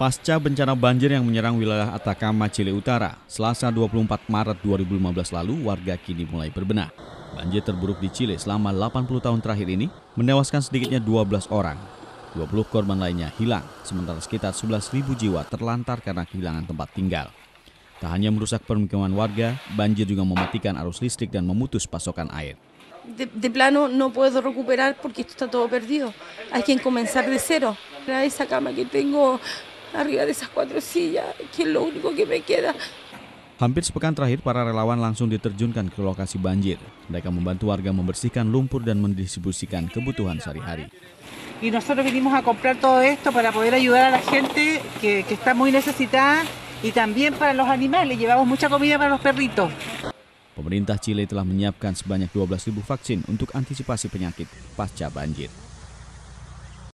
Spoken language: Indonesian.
Pasca bencana banjir yang menyerang wilayah Atacama, Chile Utara, Selasa 24 Maret 2015 lalu, warga kini mulai berbenah. Banjir terburuk di Chile selama 80 tahun terakhir ini menewaskan sedikitnya 12 orang. 20 korban lainnya hilang, sementara sekitar 11.000 jiwa terlantar karena kehilangan tempat tinggal. Tak hanya merusak permukiman warga, banjir juga mematikan arus listrik dan memutus pasokan air. De, de, plano no puedo recuperar porque esto está todo perdido. Hay que comenzar de cero. Esa cama que tengo arriba de esas cuatro sillas, que es lo único que me queda. Hampir sepekan terakhir, para relawan langsung diterjunkan ke lokasi banjir. Mereka membantu warga membersihkan lumpur dan mendistribusikan kebutuhan sehari-hari. Y nosotros vinimos a comprar todo esto para poder ayudar a la gente que, que está muy necesitada y también para los animales. Llevamos mucha comida para los perritos. Pemerintah Chile telah menyiapkan sebanyak 12.000 vaksin untuk antisipasi penyakit pasca banjir.